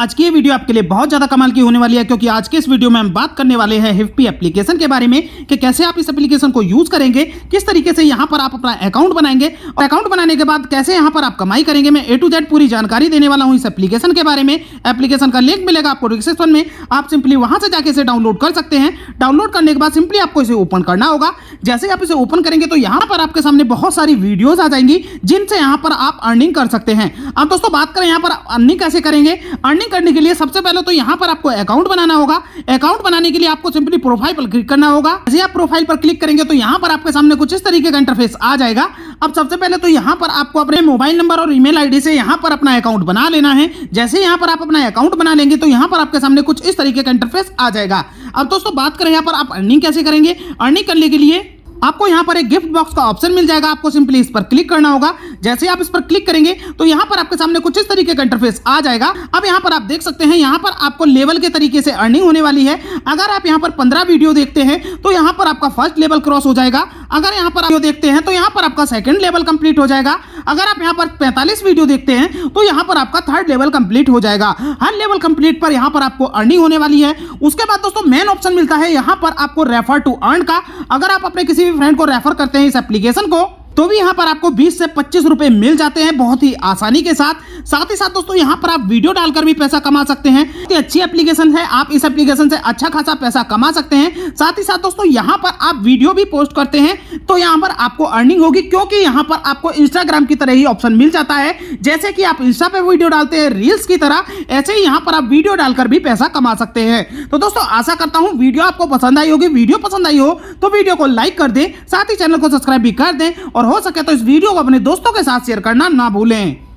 आज की वीडियो आपके लिए बहुत ज्यादा कमाल की होने वाली है क्योंकि आज के इस वीडियो में हम बात करने वाले हैं हिफ्पी एप्लीकेशन के बारे में कि कैसे आप इस एप्लीकेशन को यूज करेंगे किस तरीके से यहाँ पर आप अपना अकाउंट बनाएंगे और अकाउंट बनाने के बाद कैसे यहाँ पर आप कमाई करेंगे मैं ए टू जेड पूरी जानकारी देने वाला हूँ इस एप्लीकेशन के बारे में एप्लीकेशन का लिंक मिलेगा आपको डिस्क्रिप्शन में आप सिंपली वहां से जाके इसे डाउनलोड कर सकते हैं डाउनलोड करने के बाद सिंपली आपको इसे ओपन करना होगा जैसे आप इसे ओपन करेंगे तो यहाँ पर आपके सामने बहुत सारी वीडियोज आ जाएंगी जिनसे यहाँ पर आप अर्निंग कर सकते हैं अब दोस्तों बात करें यहाँ पर अर्निंग कैसे करेंगे अर्निंग लॉगिन करने के लिए सबसे पहले तो यहाँ पर आपको अकाउंट बनाना होगा अकाउंट बनाने के लिए आपको सिंपली प्रोफाइल पर क्लिक करना होगा जैसे आप प्रोफाइल पर क्लिक करेंगे तो यहाँ पर आपके सामने कुछ इस तरीके का इंटरफेस आ जाएगा अब सबसे पहले तो यहाँ पर आपको अपने मोबाइल नंबर और ईमेल आईडी से यहाँ पर अपना अकाउंट बना लेना है जैसे यहाँ पर आप अपना अकाउंट बना लेंगे तो यहाँ पर आपके सामने कुछ इस तरीके का इंटरफेस आ जाएगा अब दोस्तों बात करें यहाँ पर आप अर्निंग कैसे करेंगे अर्निंग करने के लिए आपको यहाँ पर एक गिफ्ट बॉक्स का ऑप्शन मिल जाएगा आपको सिंपली इस पर क्लिक करना होगा जैसे आप इस पर क्लिक करेंगे तो यहाँ पर आपके सामने कुछ इस तरीके का इंटरफेस आ जाएगा अब यहाँ पर आप देख सकते हैं यहाँ पर आपको लेवल के तरीके से अर्निंग होने वाली है अगर आप यहाँ पर पंद्रह वीडियो देखते हैं तो यहाँ पर आपका फर्स्ट लेवल क्रॉस हो जाएगा अगर यहाँ पर आप देखते हैं तो यहाँ पर आपका सेकेंड लेवल कंप्लीट हो जाएगा अगर आप यहाँ पर पैंतालीस वीडियो देखते हैं तो यहाँ पर आपका थर्ड लेवल कंप्लीट हो जाएगा हर लेवल कंप्लीट पर यहाँ पर आपको अर्निंग होने वाली है उसके बाद दोस्तों मेन ऑप्शन मिलता है यहाँ पर आपको रेफर टू अर्न का अगर आप अपने किसी भी फ्रेंड को रेफर करते हैं इस एप्लीकेशन को तो भी यहाँ पर आपको 20 से 25 रुपए मिल जाते हैं बहुत ही आसानी के साथ साथ ही साथ दोस्तों यहाँ पर आप वीडियो डालकर भी पैसा कमा सकते हैं तो अच्छी एप्लीकेशन है आप इस एप्लीकेशन से अच्छा खासा पैसा कमा सकते हैं साथ ही साथ दोस्तों यहाँ पर आप वीडियो भी पोस्ट करते हैं तो यहाँ पर आपको अर्निंग होगी क्योंकि यहाँ पर आपको इंस्टाग्राम की तरह ही ऑप्शन मिल जाता है जैसे कि आप इंस्टा पर वीडियो डालते हैं रील्स की तरह ऐसे ही यहाँ पर आप वीडियो डालकर भी पैसा कमा सकते हैं तो दोस्तों आशा करता हूँ वीडियो आपको पसंद आई होगी वीडियो पसंद आई हो तो वीडियो को लाइक कर दें साथ ही चैनल को सब्सक्राइब भी कर दें और और हो सके तो इस वीडियो को अपने दोस्तों के साथ शेयर करना ना भूलें